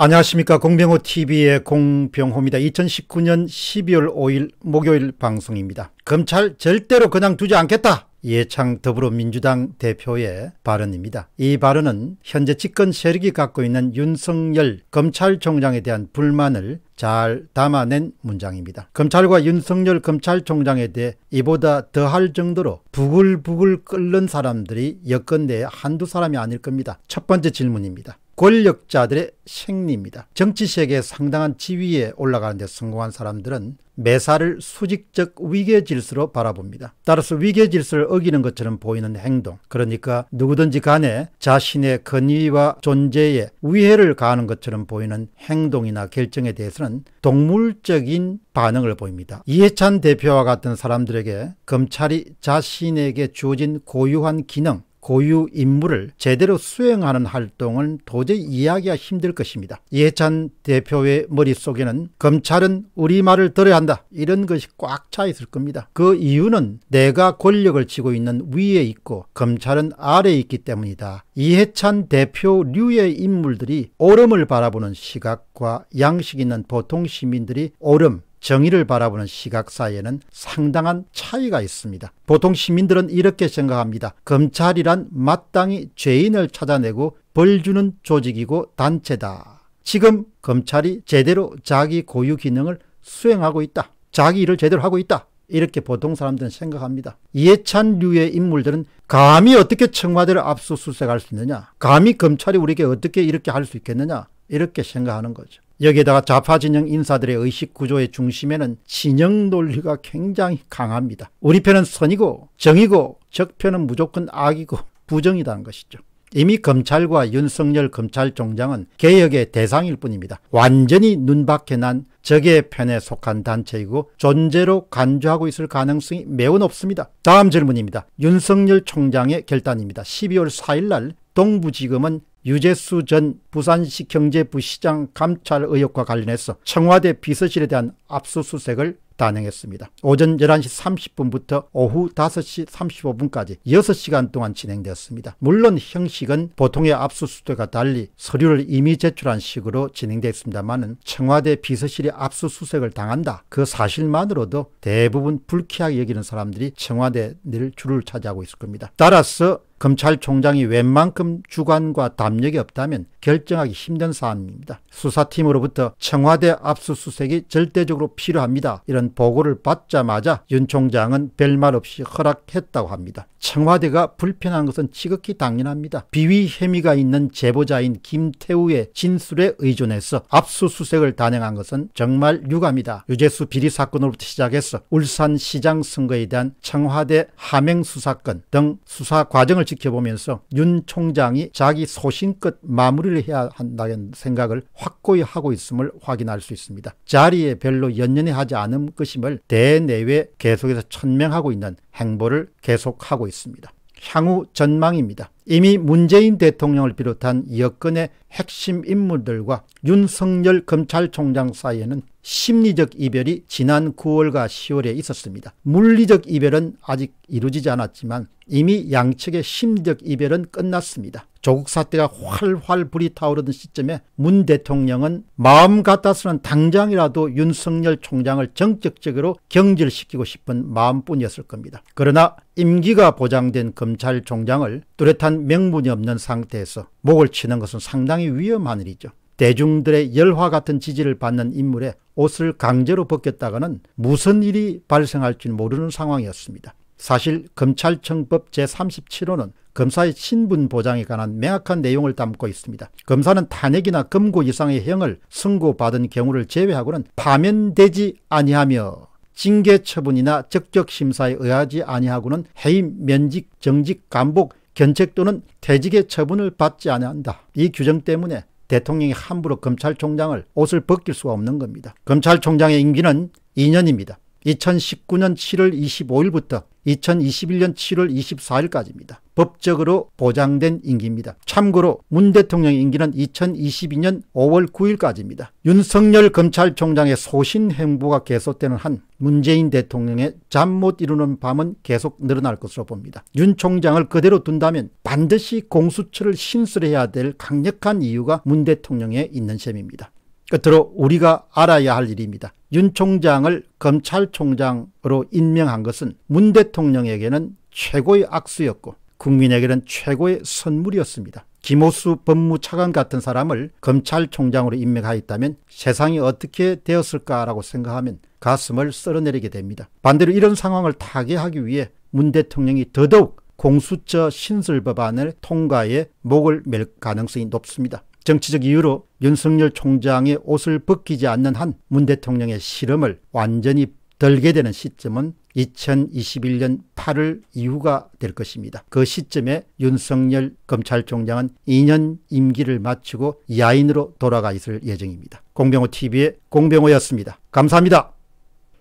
안녕하십니까. 공병호TV의 공병호입니다. 2019년 12월 5일 목요일 방송입니다. 검찰 절대로 그냥 두지 않겠다. 예창 더불어민주당 대표의 발언입니다. 이 발언은 현재 집권 세력이 갖고 있는 윤석열 검찰총장에 대한 불만을 잘 담아낸 문장입니다. 검찰과 윤석열 검찰총장에 대해 이보다 더할 정도로 부글부글 끓는 사람들이 여건 내에 한두 사람이 아닐 겁니다. 첫 번째 질문입니다. 권력자들의 생리입니다. 정치 세계에 상당한 지위에 올라가는 데 성공한 사람들은 매사를 수직적 위계 질서로 바라봅니다. 따라서 위계 질서를 어기는 것처럼 보이는 행동, 그러니까 누구든지 간에 자신의 권위와 존재에 위해를 가하는 것처럼 보이는 행동이나 결정에 대해서는 동물적인 반응을 보입니다. 이해찬 대표와 같은 사람들에게 검찰이 자신에게 주어진 고유한 기능, 고유 임무를 제대로 수행하는 활동을 도저히 이해하기가 힘들 것입니다. 이찬 대표의 머릿속에는 검찰은 우리 말을 들어야 한다 이런 것이 꽉 차 있을 겁니다. 그 이유는 내가 권력을 쥐고 있는 위에 있고 검찰은 아래에 있기 때문이다. 이해찬 대표류의 인물들이 오름을 바라보는 시각과 양식 있는 보통 시민들이 오름 정의를 바라보는 시각 사이에는 상당한 차이가 있습니다. 보통 시민들은 이렇게 생각합니다. 검찰이란 마땅히 죄인을 찾아내고 벌주는 조직이고 단체다. 지금 검찰이 제대로 자기 고유 기능을 수행하고 있다. 자기 일을 제대로 하고 있다. 이렇게 보통 사람들은 생각합니다. 이해찬류의 인물들은 감히 어떻게 청와대를 압수수색할 수 있느냐? 감히 검찰이 우리에게 어떻게 이렇게 할 수 있겠느냐? 이렇게 생각하는 거죠. 여기에다가 좌파 진영 인사들의 의식 구조의 중심에는 진영 논리가 굉장히 강합니다. 우리 편은 선이고 정이고 적편은 무조건 악이고 부정이라는 것이죠. 이미 검찰과 윤석열 검찰총장은 개혁의 대상일 뿐입니다. 완전히 눈밖에 난 적의 편에 속한 단체이고 존재로 간주하고 있을 가능성이 매우 높습니다. 다음 질문입니다. 윤석열 총장의 결단입니다. 12월 4일 날 동부지검은 유재수 전 부산시 경제부시장 감찰 의혹과 관련해서 청와대 비서실에 대한 압수수색을 단행했습니다. 오전 11시 30분부터 오후 5시 35분까지 6시간 동안 진행되었습니다. 물론 형식은 보통의 압수수색과 달리 서류를 이미 제출한 식으로 진행되었습니다만 청와대 비서실이 압수수색을 당한다. 그 사실만으로도 대부분 불쾌하게 여기는 사람들이 청와대 늘 줄을 차지하고 있을 겁니다. 따라서 검찰총장이 웬만큼 주관과 담력이 없다면 결정하기 힘든 사안입니다. 수사팀으로부터 청와대 압수수색이 절대적으로 필요합니다. 이런 보고를 받자마자 윤 총장은 별말 없이 허락했다고 합니다. 청와대가 불편한 것은 지극히 당연합니다. 비위 혐의가 있는 제보자인 김태우의 진술에 의존해서 압수수색을 단행한 것은 정말 유감이다. 유재수 비리 사건으로부터 시작해서 울산시장 선거에 대한 청와대 함행 수사건 등 수사 과정을 지켜보면서 윤 총장이 자기 소신껏 마무리를 해야 한다는 생각을 확고히 하고 있음을 확인할 수 있습니다. 자리에 별로 연연해 하지 않은 것임을 대내외 계속해서 천명하고 있는 행보를 계속하고 있습니다. 향후 전망입니다. 이미 문재인 대통령을 비롯한 여건의 핵심 인물들과 윤석열 검찰총장 사이에는 심리적 이별이 지난 9월과 10월에 있었습니다. 물리적 이별은 아직 이루어지지 않았지만 이미 양측의 심리적 이별은 끝났습니다. 조국 사태가 활활 불이 타오르던 시점에 문 대통령은 마음 같아서는 당장이라도 윤석열 총장을 정적적으로 경질시키고 싶은 마음뿐이었을 겁니다. 그러나 임기가 보장된 검찰총장을 뚜렷한 명분이 없는 상태에서 목을 치는 것은 상당히 위험한 일이죠. 대중들의 열화 같은 지지를 받는 인물의 옷을 강제로 벗겼다가는 무슨 일이 발생할지 모르는 상황이었습니다. 사실 검찰청법 제37호는 검사의 신분 보장에 관한 명확한 내용을 담고 있습니다. 검사는 탄핵이나 금고 이상의 형을 선고받은 경우를 제외하고는 파면되지 아니하며 징계 처분이나 적격 심사에 의하지 아니하고는 해임, 면직, 정직, 감복, 견책 또는 퇴직의 처분을 받지 아니한다. 이 규정 때문에 대통령이 함부로 검찰총장을 옷을 벗길 수가 없는 겁니다. 검찰총장의 임기는 2년입니다. 2019년 7월 25일부터 2021년 7월 24일까지입니다. 법적으로 보장된 임기입니다. 참고로 문 대통령 임기는 2022년 5월 9일까지입니다. 윤석열 검찰총장의 소신 행보가 계속되는 한 문재인 대통령의 잠 못 이루는 밤은 계속 늘어날 것으로 봅니다. 윤 총장을 그대로 둔다면 반드시 공수처를 신설해야 될 강력한 이유가 문 대통령에 있는 셈입니다. 끝으로 우리가 알아야 할 일입니다. 윤 총장을 검찰총장으로 임명한 것은 문 대통령에게는 최고의 악수였고 국민에게는 최고의 선물이었습니다. 김호수 법무차관 같은 사람을 검찰총장으로 임명하였다면 세상이 어떻게 되었을까라고 생각하면 가슴을 쓸어내리게 됩니다. 반대로 이런 상황을 타개하기 위해 문 대통령이 더더욱 공수처 신설 법안을 통과해 목을 맬 가능성이 높습니다. 정치적 이유로 윤석열 총장의 옷을 벗기지 않는 한 문 대통령의 실험을 완전히 덜게 되는 시점은 2021년 8월 이후가 될 것입니다. 그 시점에 윤석열 검찰총장은 2년 임기를 마치고 야인으로 돌아가 있을 예정입니다. 공병호TV의 공병호였습니다. 감사합니다.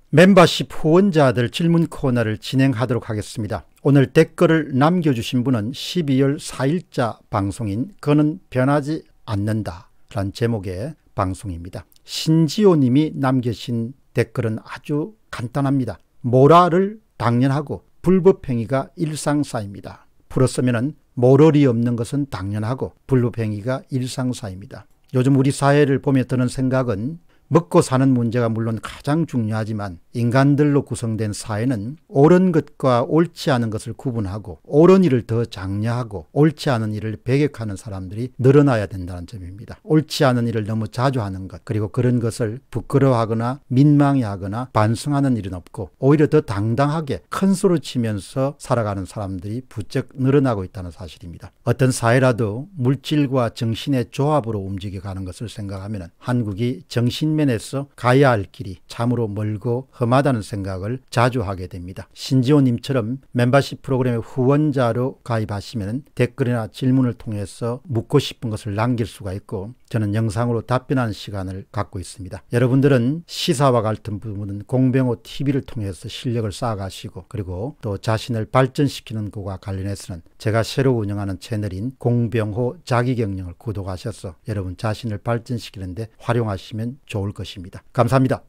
멤버십 후원자들 질문 코너를 진행하도록 하겠습니다. 오늘 댓글을 남겨주신 분은 12월 4일자 방송인 그는 변하지 않는다라는 제목의 방송입니다. 신지호님이 남겨신 댓글은 아주 간단합니다. 모라를 당연하고 불법행위가 일상사입니다. 풀었으면 모럴이 없는 것은 당연하고 불법행위가 일상사입니다. 요즘 우리 사회를 보며 드는 생각은 먹고 사는 문제가 물론 가장 중요하지만 인간들로 구성된 사회는 옳은 것과 옳지 않은 것을 구분하고 옳은 일을 더 장려하고 옳지 않은 일을 배격하는 사람들이 늘어나야 된다는 점입니다. 옳지 않은 일을 너무 자주 하는 것 그리고 그런 것을 부끄러워하거나 민망해하거나 반성하는 일은 없고 오히려 더 당당하게 큰 소리 치면서 살아가는 사람들이 부쩍 늘어나고 있다는 사실입니다. 어떤 사회라도 물질과 정신의 조합으로 움직여가는 것을 생각하면 한국이 정신 측면에서 가야 할 길이 참으로 멀고 험하다는 생각을 자주 하게 됩니다. 신지호님처럼 멤버십 프로그램의 후원자로 가입하시면 댓글이나 질문을 통해서 묻고 싶은 것을 남길 수가 있고 저는 영상으로 답변하는 시간을 갖고 있습니다. 여러분들은 시사와 같은 부분은 공병호 TV를 통해서 실력을 쌓아가시고 그리고 또 자신을 발전시키는 것과 관련해서는 제가 새로 운영하는 채널인 공병호 자기경영을 구독하셔서 여러분 자신을 발전시키는데 활용하시면 좋을 것입니다. 감사합니다.